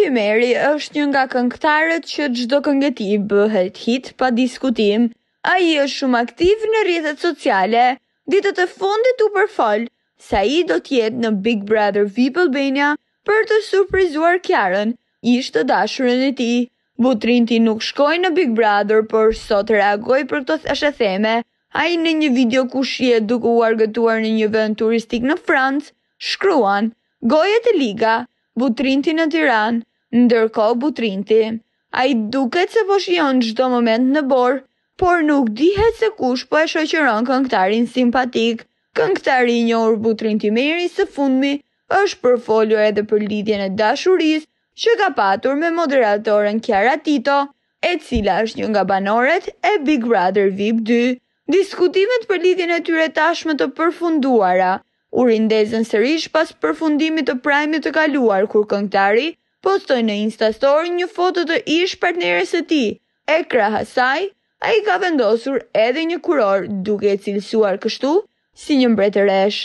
Katy Perry është një nga këngëtarët që çdo këngë e tij bëhet hit pa diskutim. Ai është shumë aktiv në rrjetet sociale. Ditët e fundit u përfal se ai do të jetë në Big Brother VIP Albania për të surprizuar Kiarën, ish të dashurën e tij. Butrinti nuk shkoi në Big Brother, por sot reagoi për këtë është e theme. A i në një video ku shje duke u argëtuar në një vend turistik në Francë, shkruan, gojët e liga, butrinti në Tiranë ndërko butrinti. A i duket se po shion në gjdo moment në borë, por nuk dihet se kush po e shoqëron këngtarin simpatik. Këngtari një njohur butrinti meri së fundmi është përfolur edhe për lidhjen e dashuris që ka patur me moderatorën Kjara Tito, e cila është një nga banoret e Big Brother VIP 2. Diskutimet për lidhjen e tyre tashmë të përfunduara, u rindezën sërish pas përfundimit të prajmit të kaluar kur këngtari, postoj në Insta Story një foto të ish partneres e ti, e krahasaj, a i ka vendosur edhe një kuror duke cilësuar kështu si një mbretëresh.